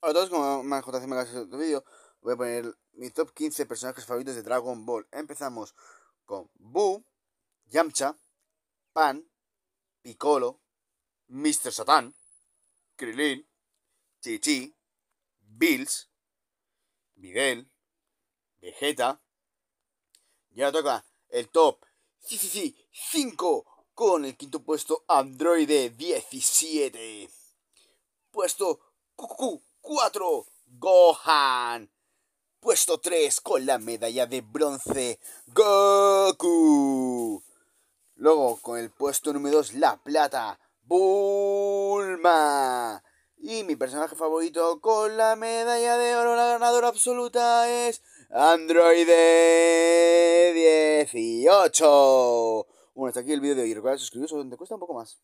Hola a todos, como hacerme caso en otro vídeo, voy a poner mi top 15 personajes favoritos de Dragon Ball. Empezamos con Buu, Yamcha, Pan, Piccolo, Mr. Satan, Chi-Chi Bills, Miguel, Vegeta. Y ahora toca el top sí, sí, sí, 5 con el quinto puesto Android 17. Puesto cu 4, Gohan. Puesto 3 con la medalla de bronce, Goku. Luego con el puesto número 2, la plata, Bulma. Y mi personaje favorito con la medalla de oro, la ganadora absoluta es Android 18. Bueno, hasta aquí el vídeo de hoy. Recuerda suscribiros donde cuesta un poco más.